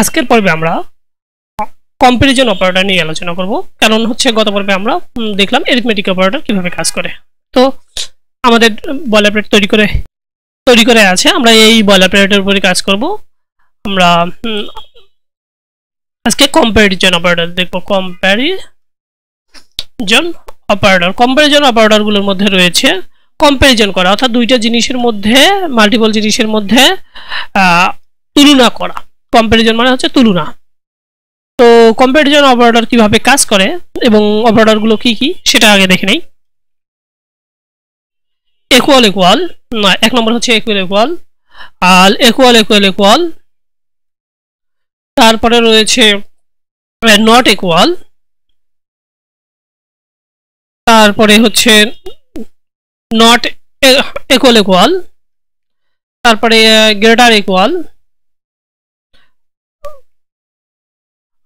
আজকের পর্বে আমরা কম্প্যারিজন অপারেটর নিয়ে আলোচনা করব কারণ হচ্ছে গত পর্বে আমরা দেখলাম এরিথমেটিক অপারেটর কিভাবে কাজ করে তো আমাদের বয়লার প্লেট তৈরি করে তৈরি করে আছে আমরা এই বয়লার প্লেটের উপরে কাজ করব আমরা আজকে কম্প্যারিজন অপারেটর দেখব কম্প্যারিজন অপারেটর কম্প্যারিজন অপারেটারগুলোর মধ্যে রয়েছে কম্প্যারিজন করা অর্থাৎ দুইটা জিনিসের মধ্যে মাল্টিপল জিনিসের মধ্যে তুলনা করা কম্প্যারিজন মানে হচ্ছে তুলনা তো কম্প্যারিজন অপারেটর কিভাবে কাজ করে এবং অপারেটরগুলো কি কি সেটা আগে দেখে নেই একুয়াল ইকুয়াল না এক নম্বর হচ্ছে একুয়াল ইকুয়াল আর একুয়াল একুয়াল ইকুয়াল তারপরে রয়েছে নট ইকুয়াল তারপরে হচ্ছে নট ইকুয়াল ইকুয়াল তারপরে গ্রেটার ইকুয়াল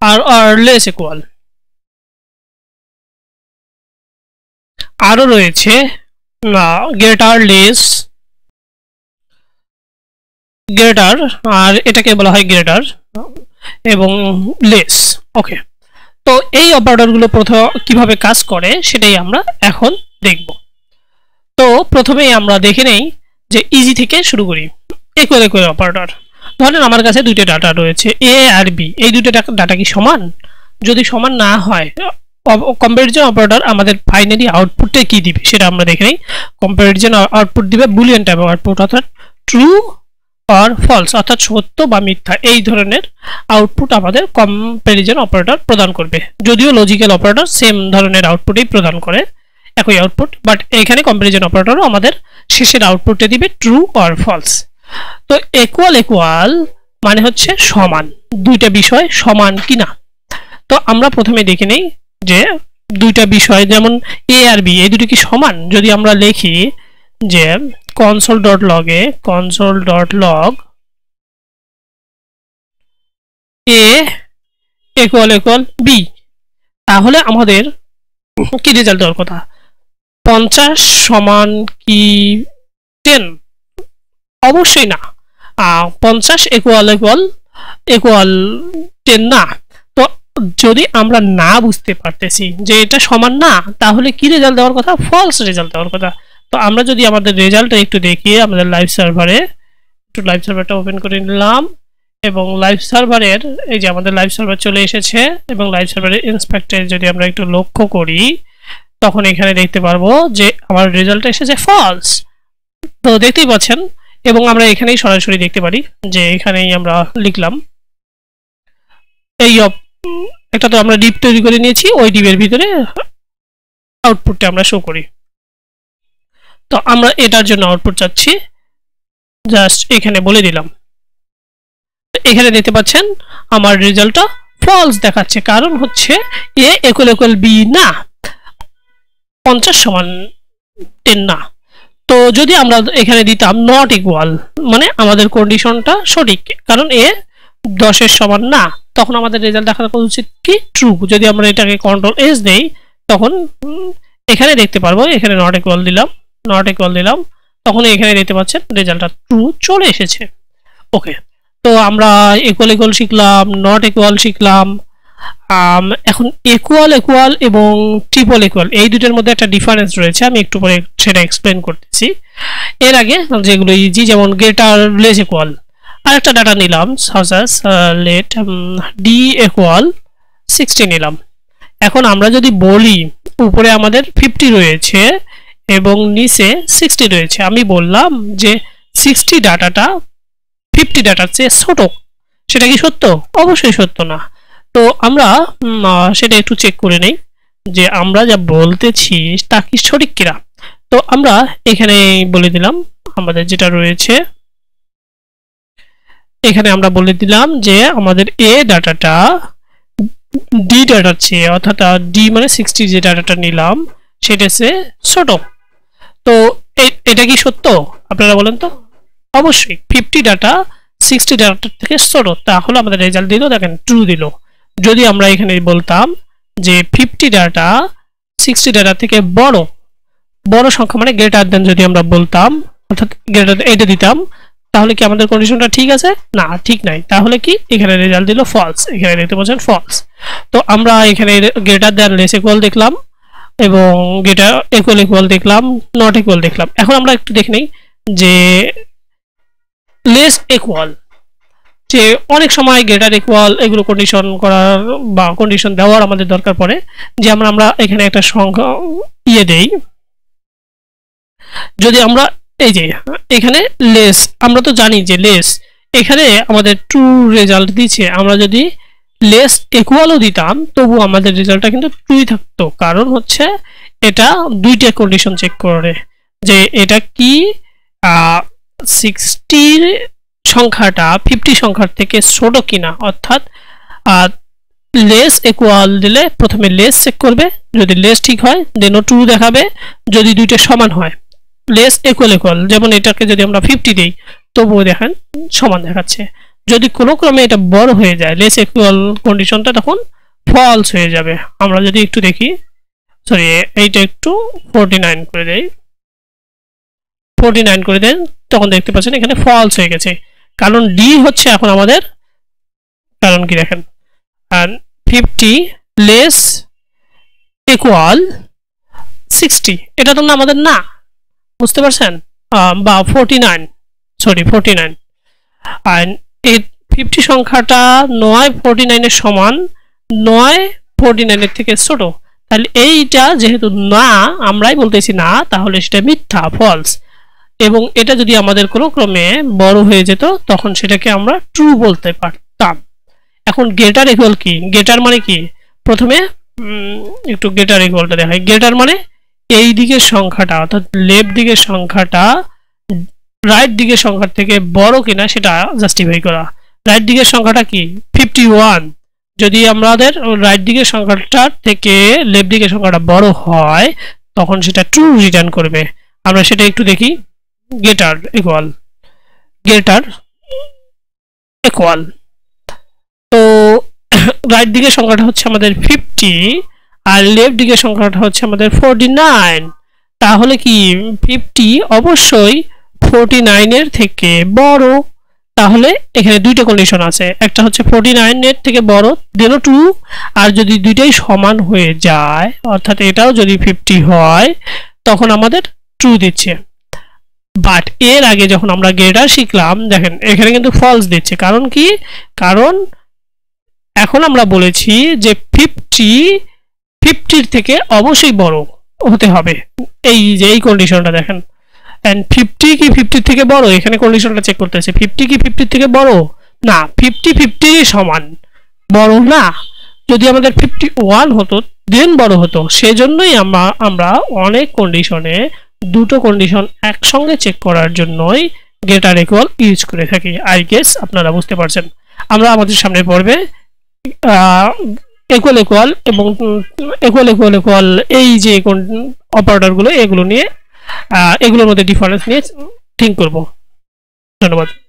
আর আর লেস ইকুয়াল আরও রয়েছে গ্রেটার লেস গ্রেটার আর এটাকে বলা হয় গ্রেটার এবং লেস ওকে তো এই অপারেটরগুলো প্রথম কিভাবে কাজ করে সেটাই আমরা এখন দেখব তো প্রথমেই আমরা দেখে নেই যে ইজি থেকে শুরু করি একুয়াল একুয়াল অপারেটর ধরেন আমার কাছে দুইটা ডাটা রয়েছে এ আর বি এই দুটো ডাটা কি সমান যদি সমান না হয় কম্পারিজন অপারেটর আমাদের ফাইনালি আউটপুটে কি দিবে সেটা আমরা দেখে নিই কম্পারিজন আউটপুট দিবে বুলিয়ান টাইপ আউটপুট অর্থাৎ ট্রু আর ফলস অর্থাৎ সত্য বা মিথ্যা এই ধরনের আউটপুট আমাদের কম্পারিজন অপারেটর প্রদান করবে যদিও লজিক্যাল অপারেটর সেম ধরনের আউটপুটেই প্রদান করে একই আউটপুট বাট এখানে কম্পারিজন অপারেটরও আমাদের শেষের আউটপুটে দিবে ট্রু আর ফলস তো একুয়াল একুয়াল মানে হচ্ছে সমান দুইটা বিষয় সমান কিনা তো আমরা প্রথমে দেখে নেই যে দুইটা বিষয় যেমন এ আর বি এই দুটো কি সমান যদি আমরা লিখি যে কনসোল ডট লগে console dot log A equal equal B তাহলে আমাদের কি রেজাল্ট দেওয়ার কথা পঞ্চাশ সমান কি অবশ্যই না পঞ্চাশ একুয়াল একুয়াল একুয়াল টেন না তো যদি আমরা না বুঝতে পারতেছি যে এটা সমান না তাহলে কি রেজাল্ট দেওয়ার কথা ফলস রেজাল্ট দেওয়ার কথা তো আমরা যদি আমাদের রেজাল্টটা একটু দেখি আমাদের লাইভ সার্ভারে একটু লাইভ সার্ভারটা ওপেন করে নিলাম এবং লাইভ সার্ভারের এই যে আমাদের লাইভ সার্ভার চলে এসেছে এবং লাইভ সার্ভারের ইন্সপেক্টে যদি আমরা একটু লক্ষ্য করি তখন এখানে দেখতে পারবো যে আমার রেজাল্ট এসেছে ফলস তো দেখতেই পাচ্ছেন এবং আমরা এখানেই সরাসরি দেখতে পারি যে এখানেই আমরা লিখলাম এই একটা তো আমরা ডিপ তৈরি করে নিয়েছি ওই ডিপের ভিতরে আউটপুটটা আমরা শো করি তো আমরা এটার জন্য আউটপুট চাচ্ছি জাস্ট এখানে বলে দিলাম এখানে দেখতে পাচ্ছেন আমার রেজাল্টটা ফলস দেখাচ্ছে কারণ হচ্ছে এ একল একল বি না পঞ্চাশ সমান টেন না তো যদি আমরা এখানে দিতাম নট ইকুয়াল মানে আমাদের কন্ডিশনটা সঠিক কারণ এ দশের সমান না তখন আমাদের রেজাল্ট দেখানো উচিত কি ট্রু যদি আমরা এটাকে কন্ট্রোল এস দেই তখন এখানে দেখতে পারবো এখানে নট ইকুয়াল দিলাম নট ইকুয়াল দিলাম তখন এখানে দেখতে পাচ্ছেন রেজাল্টটা ট্রু চলে এসেছে ওকে তো আমরা ইকুয়াল ইকুয়াল শিখলাম নট ইকুয়াল শিখলাম এখন একুয়াল একুয়াল এবং ট্রিপল একুয়াল এই দুটোর মধ্যে একটা ডিফারেন্স রয়েছে আমি একটু পরে সেটা এক্সপ্লেন করতেছি এর আগে যেগুলো ইজি যেমন গ্রেটার লেস একুয়াল আর একটা ডাটা নিলাম সাজাস লেট ডি একুয়াল সিক্সটি নিলাম এখন আমরা যদি বলি উপরে আমাদের ফিফটি রয়েছে এবং নিচে সিক্সটি রয়েছে আমি বললাম যে সিক্সটি ডাটাটা ফিফটি ডাটার চেয়ে ছোট সেটা কি সত্য অবশ্যই সত্য না তো আমরা সেটা একটু চেক করে নেই যে আমরা যা বলতেছি তা কি সঠিক কিনা তো আমরা এখানে বলে দিলাম আমাদের যেটা রয়েছে এখানে আমরা বলে দিলাম যে আমাদের এ ডাটাটা ডি ডাটার চেয়ে অর্থাৎ ডি মানে সিক্সটি যে ডাটাটা নিলাম সেটা সে ছোট তো এটা কি সত্য আপনারা বলেন তো অবশ্যই ফিফটি ডাটা সিক্সটি ডাটার থেকে ছোট তাহলে আমাদের রেজাল্ট দিল দেখেন ট্রু দিল যদি আমরা এখানে বলতাম যে ফিফটি ডাটা সিক্সটি ডাটা থেকে বড় বড় সংখ্যা মানে গ্রেটার দেন যদি আমরা বলতাম অর্থাৎ গ্রেটার এটা দিতাম তাহলে কি আমাদের কন্ডিশনটা ঠিক আছে না ঠিক নাই তাহলে কি এখানে রেজাল্ট দিল ফলস এখানে দেখতে পাচ্ছেন ফলস তো আমরা এখানে গ্রেটার দেন লেস ইকুয়াল দেখলাম এবং গ্রেটার ইকুয়াল ইকুয়াল দেখলাম নট ইকুয়াল দেখলাম এখন আমরা একটু দেখে নিই যে লেস ইকুয়াল যে অনেক সময় গ্রেটার ইকুয়াল এগুলো কন্ডিশন করার বা কন্ডিশন দেওয়ার আমাদের দরকার পড়ে যে আমরা এখানে একটা সংখ্যা ইয়ে দেই যদি আমরা এই যে এখানে লেস আমরা তো জানি যে লেস এখানে আমাদের ট্রু রেজাল্ট দিচ্ছে আমরা যদি লেস ইকুয়ালও দিতাম তবু আমাদের রেজাল্টটা কিন্তু ট্রুই থাকতো কারণ হচ্ছে এটা দুইটা কন্ডিশন চেক করে যে এটা কি সিক্সটির সংখ্যাটা ফিফটি সংখ্যার থেকে ছোট কিনা অর্থাৎ লেস একুয়াল দিলে প্রথমে লেস চেক করবে যদি লেস ঠিক হয় দেন টু দেখাবে যদি দুইটা সমান হয় লেস একুয়াল একুয়াল যেমন এটাকে যদি আমরা ফিফটি দিই তবুও দেখেন সমান দেখাচ্ছে যদি কোনো ক্রমে এটা বড় হয়ে যায় লেস একুয়াল কন্ডিশনটা তখন ফলস হয়ে যাবে আমরা যদি একটু দেখি সরি এইটা একটু ফোরটি করে দেই ফোরটি করে দেন তখন দেখতে পাচ্ছেন এখানে ফলস হয়ে গেছে কারণ ডি হচ্ছে এখন আমাদের কারণ কি দেখেন আর ফিফটি লেস ইকুয়াল সিক্সটি এটা তো না আমাদের না বুঝতে পারছেন বা forty nine sorry forty nine আর এই ফিফটি সংখ্যাটা নয় ফোরটি নাইনের সমান নয় ফোরটি নাইনের থেকে ছোট তাহলে এইটা যেহেতু না আমরাই বলতেছি না তাহলে সেটা মিথ্যা ফলস এবং এটা যদি আমাদের কোনো ক্রমে বড় হয়ে যেত তখন সেটাকে আমরা ট্রু বলতে পারতাম এখন গেটার ইকুয়াল কি গেটার মানে কি প্রথমে একটু গেটার ইকুয়ালটা দেখায় গেটার মানে এই দিকের সংখ্যাটা অর্থাৎ লেফট দিকের সংখ্যাটা রাইট দিকের সংখ্যার থেকে বড় কিনা সেটা জাস্টিফাই করা রাইট দিকের সংখ্যাটা কি ফিফটি ওয়ান যদি আমাদের রাইট দিকের সংখ্যাটার থেকে লেফট দিকের সংখ্যাটা বড় হয় তখন সেটা ট্রু রিটার্ন করবে আমরা সেটা একটু দেখি greater equal greater equal তো রাইট দিকের সংখ্যাটা হচ্ছে আমাদের ফিফটি আর লেফট দিকের সংখ্যাটা হচ্ছে আমাদের 49 নাইন তাহলে কি ফিফটি অবশ্যই 49 নাইনের থেকে বড় তাহলে এখানে দুইটা কন্ডিশন আছে একটা হচ্ছে 49 নাইনের থেকে বড় দেন টু আর যদি দুইটাই সমান হয়ে যায় অর্থাৎ এটাও যদি ফিফটি হয় তখন আমাদের ট্রু দিচ্ছে বাট এর আগে যখন আমরা গ্রেটার শিখলাম দেখেন এখানে কিন্তু ফলস দিচ্ছে কারণ কি কারণ এখন আমরা বলেছি যে ফিফটি ফিফটির থেকে অবশ্যই বড় হতে হবে এই যে এই কন্ডিশনটা দেখেন অ্যান্ড ফিফটি কি ফিফটির থেকে বড় এখানে কন্ডিশনটা চেক করতে আছে ফিফটি কি ফিফটির থেকে বড় না ফিফটি ফিফটি সমান বড় না যদি আমাদের ফিফটি ওয়ান হতো দেন বড় হতো সেজন্যই আমরা আমরা অনেক কন্ডিশনে দুটো কন্ডিশন একসঙ্গে চেক করার জন্যই গ্রেটার ইকুয়াল ইউজ করে থাকি আই গেস আপনারা বুঝতে পারছেন আমরা আমাদের সামনে পড়বে ইকুয়াল ইকুয়াল এবং ইকুয়াল ইকুয়াল ইকুয়াল এই যে অপারেটরগুলো এগুলো নিয়ে এগুলোর মধ্যে ডিফারেন্স নিয়ে থিঙ্ক করব ধন্যবাদ